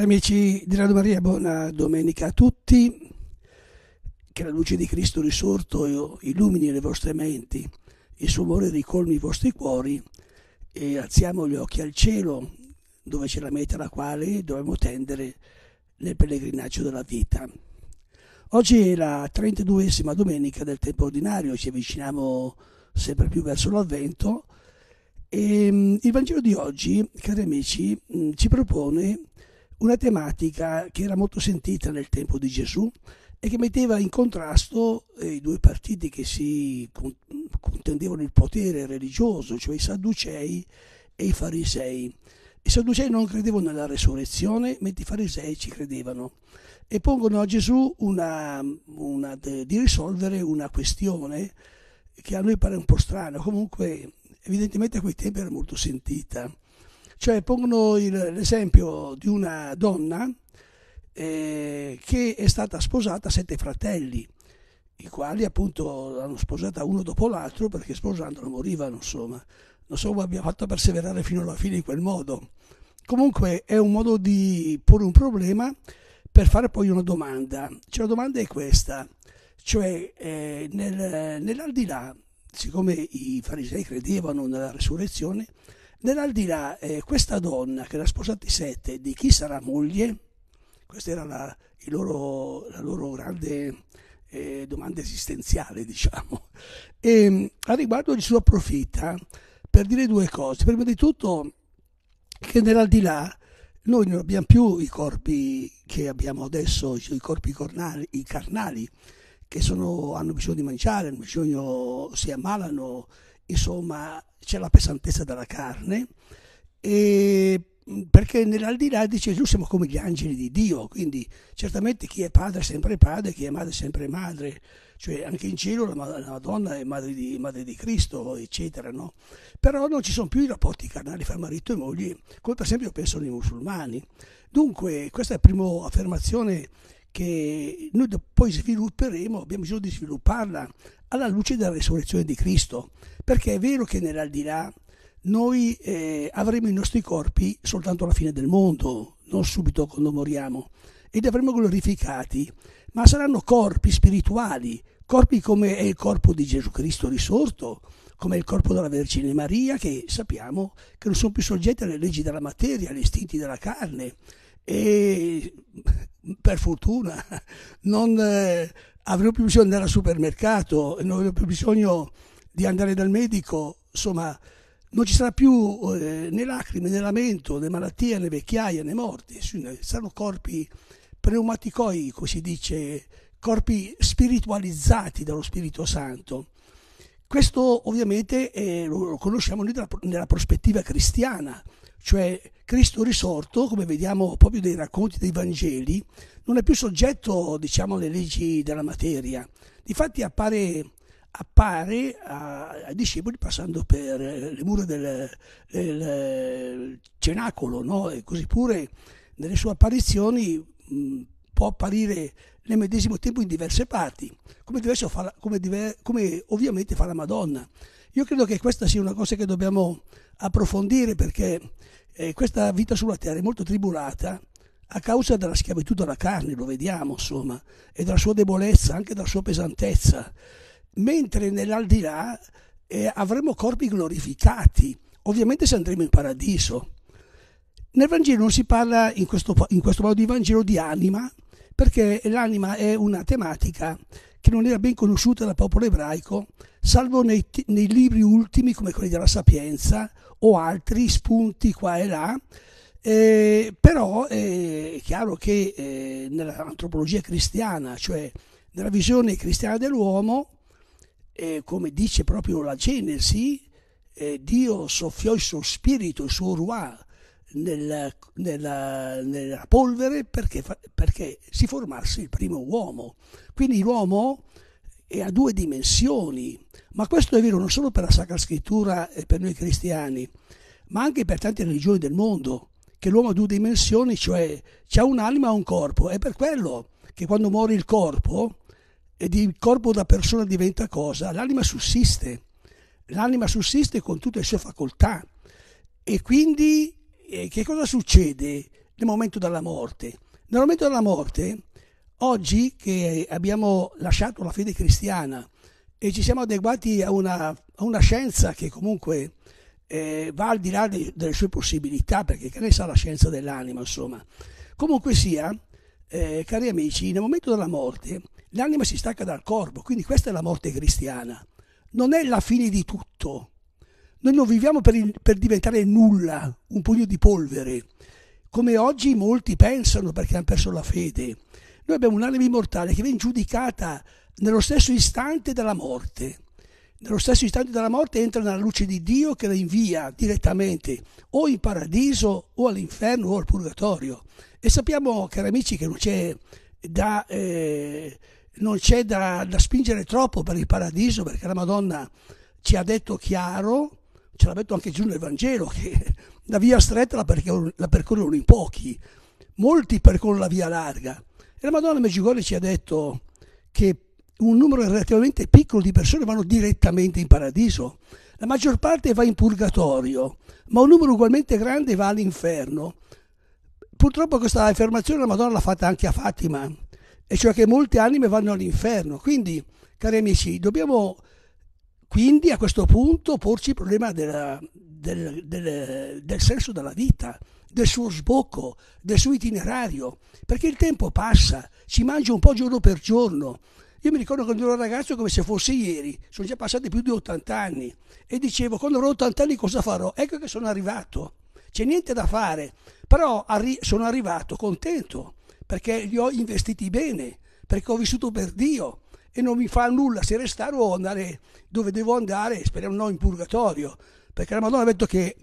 Cari amici di Radio Maria, buona domenica a tutti. Che la luce di Cristo risorto illumini le vostre menti, il suo amore ricolmi i vostri cuori e alziamo gli occhi al cielo, dove c'è la meta alla quale dobbiamo tendere nel pellegrinaggio della vita. Oggi è la 32esima domenica del tempo ordinario, ci avviciniamo sempre più verso l'avvento e mm, il Vangelo di oggi, cari amici, mm, ci propone una tematica che era molto sentita nel tempo di Gesù e che metteva in contrasto eh, i due partiti che si contendevano il potere religioso, cioè i sadducei e i farisei. I sadducei non credevano nella resurrezione, mentre i farisei ci credevano e pongono a Gesù una, una di risolvere una questione che a noi pare un po' strana, comunque evidentemente a quei tempi era molto sentita. Cioè pongono il, l'esempio di una donna eh, che è stata sposata a sette fratelli, i quali appunto l'hanno sposata uno dopo l'altro perché sposandolo morivano, insomma. Non so come abbia fatto a perseverare fino alla fine in quel modo. Comunque è un modo di porre un problema per fare poi una domanda. Cioè la domanda è questa, cioè eh, nel, nell'aldilà, siccome i farisei credevano nella resurrezione, Nell'aldilà eh, questa donna che era sposata di sette, di chi sarà moglie? Questa era la, loro, la loro grande eh, domanda esistenziale, diciamo. E, ehm, a riguardo Gesù approfitta per dire due cose. Prima di tutto che nell'aldilà noi non abbiamo più i corpi che abbiamo adesso, cioè i corpi cornali, i carnali, che sono, hanno bisogno di mangiare, hanno bisogno, si ammalano, insomma c'è la pesantezza della carne, e perché nell'aldilà di Gesù siamo come gli angeli di Dio, quindi certamente chi è padre è sempre padre, chi è madre è sempre madre, cioè anche in cielo la, Madonna è madre di, madre di Cristo, eccetera, no? Però non ci sono più i rapporti carnali fra marito e moglie, come per esempio pensano i musulmani. Dunque questa è la prima affermazione che noi poi svilupperemo, abbiamo bisogno di svilupparla alla luce della resurrezione di Cristo, perché è vero che nell'aldilà noi eh, avremo i nostri corpi soltanto alla fine del mondo, non subito quando moriamo, ed avremo glorificati, ma saranno corpi spirituali, corpi come è il corpo di Gesù Cristo risorto, come il corpo della Vergine Maria, che sappiamo che non sono più soggetti alle leggi della materia, agli istinti della carne. E per fortuna, non eh, avremo più bisogno di andare al supermercato, non avremo più bisogno di andare dal medico, insomma non ci sarà più eh, né lacrime né lamento né malattie né vecchiaia né morti, eh, saranno corpi pneumaticoi, come si dice, corpi spiritualizzati dallo Spirito Santo. Questo ovviamente eh, lo, conosciamo noi nella prospettiva cristiana, cioè Cristo risorto, come vediamo proprio dai racconti dei Vangeli, non è più soggetto, diciamo, alle leggi della materia. Difatti appare, appare a, ai discepoli passando per eh, le mura del, del eh, cenacolo, no? E così pure nelle sue apparizioni mh, mm, può apparire nel medesimo tempo in diverse parti, come, fa, come, diver, come ovviamente fa la Madonna. Io credo che questa sia una cosa che dobbiamo approfondire perché eh, questa vita sulla terra è molto tribulata a causa della schiavitù della carne, lo vediamo insomma, e della sua debolezza, anche della sua pesantezza, mentre nell'aldilà eh, avremo corpi glorificati, ovviamente se andremo in paradiso. Nel Vangelo non si parla in questo, in questo modo di Vangelo di anima, perché l'anima è una tematica che non era ben conosciuta dal popolo ebraico, salvo nei, nei libri ultimi come quelli della Sapienza o altri spunti qua e là, eh, però eh, è chiaro che eh, nell'antropologia cristiana, cioè nella visione cristiana dell'uomo, eh, come dice proprio la Genesi, eh, Dio soffiò il suo spirito, il suo ruà nella, nella, nella polvere perché, perché si formasse il primo uomo. Quindi l'uomo è a due dimensioni, ma questo è vero non solo per la Sacra Scrittura e per noi cristiani, ma anche per tante religioni del mondo, che l'uomo ha due dimensioni, cioè ha un'anima e un corpo. È per quello che quando muore il corpo, e il corpo da persona diventa cosa, l'anima sussiste. L'anima sussiste con tutte le sue facoltà e quindi eh, che cosa succede nel momento della morte? Nel momento della morte, oggi che abbiamo lasciato la fede cristiana e ci siamo adeguati a una, a una scienza che comunque eh, va al di là de, delle sue possibilità, perché che ne sa la scienza dell'anima, insomma. Comunque sia, eh, cari amici, nel momento della morte l'anima si stacca dal corpo, quindi questa è la morte cristiana. Non è la fine di tutto, noi non viviamo per, il, per diventare nulla, un pugno di polvere, come oggi molti pensano perché hanno perso la fede. Noi abbiamo un'anima immortale che viene giudicata nello stesso istante della morte. Nello stesso istante della morte entra nella luce di Dio che la invia direttamente o in paradiso o all'inferno o al purgatorio. E sappiamo, cari amici, che non c'è da, eh, non c'è da, da spingere troppo per il paradiso perché la Madonna ci ha detto chiaro ce l'ha detto anche Gesù nel Vangelo, che la via stretta la, percor- la percorrono in pochi, molti percorrono la via larga. E la Madonna Meggiugorje ci ha detto che un numero relativamente piccolo di persone vanno direttamente in paradiso, la maggior parte va in purgatorio, ma un numero ugualmente grande va all'inferno. Purtroppo questa affermazione la Madonna l'ha fatta anche a Fatima, e cioè che molte anime vanno all'inferno. Quindi, cari amici, dobbiamo quindi a questo punto porci il problema della, del, del, del senso della vita, del suo sbocco, del suo itinerario, perché il tempo passa, ci mangia un po' giorno per giorno. Io mi ricordo quando ero ragazzo come se fosse ieri, sono già passati più di 80 anni e dicevo quando avrò 80 anni cosa farò? Ecco che sono arrivato, c'è niente da fare, però arri- sono arrivato contento perché li ho investiti bene, perché ho vissuto per Dio, e non mi fa nulla se restare o andare dove devo andare, speriamo no, in purgatorio, perché la Madonna ha detto che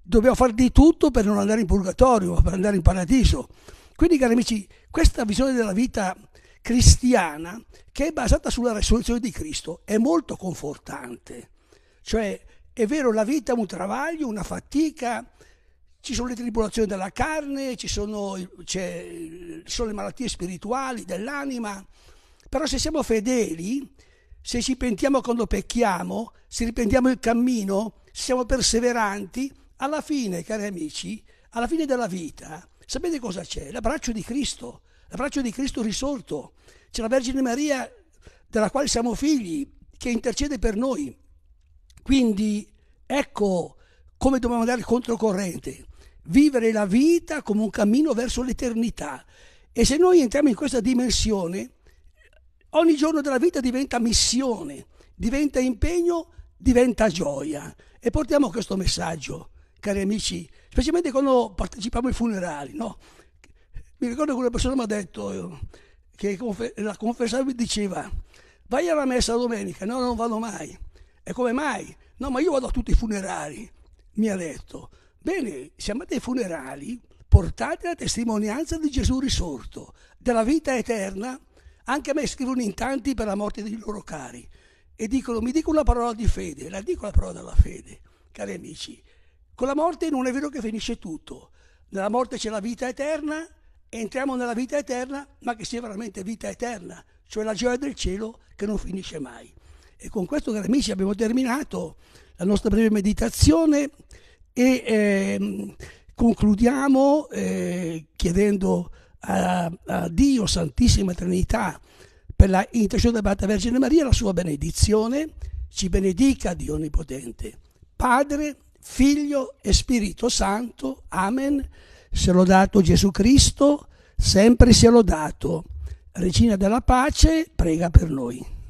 dobbiamo fare di tutto per non andare in purgatorio, per andare in paradiso. Quindi cari amici, questa visione della vita cristiana che è basata sulla risoluzione di Cristo è molto confortante. Cioè, è vero, la vita è un travaglio, una fatica, ci sono le tribolazioni della carne, ci sono, ci sono le malattie spirituali, dell'anima, però se siamo fedeli, se ci pentiamo quando pecchiamo, se riprendiamo il cammino, se siamo perseveranti, alla fine, cari amici, alla fine della vita, sapete cosa c'è? L'abbraccio di Cristo, l'abbraccio di Cristo risorto. C'è la Vergine Maria della quale siamo figli, che intercede per noi. Quindi ecco come dobbiamo andare controcorrente, vivere la vita come un cammino verso l'eternità. E se noi entriamo in questa dimensione, Ogni giorno della vita diventa missione, diventa impegno, diventa gioia. E portiamo questo messaggio, cari amici, specialmente quando partecipiamo ai funerali. No? Mi ricordo che una persona mi ha detto, eh, che la mi diceva, vai alla messa domenica, no, non vado mai. E come mai? No, ma io vado a tutti i funerali, mi ha detto. Bene, siamo dei funerali, portate la testimonianza di Gesù risorto, della vita eterna anche a me scrivono in tanti per la morte dei loro cari e dicono mi dico una parola di fede, la dico la parola della fede, cari amici. Con la morte non è vero che finisce tutto. Nella morte c'è la vita eterna, entriamo nella vita eterna, ma che sia veramente vita eterna, cioè la gioia del cielo che non finisce mai. E con questo, cari amici, abbiamo terminato la nostra breve meditazione e eh, concludiamo eh, chiedendo a, a Dio, Santissima Trinità, per la intercessione della Beata Vergine Maria, la sua benedizione, ci benedica Dio Onnipotente, Padre, Figlio e Spirito Santo. Amen. Se Sia dato Gesù Cristo, sempre sia lodato. Regina della pace, prega per noi.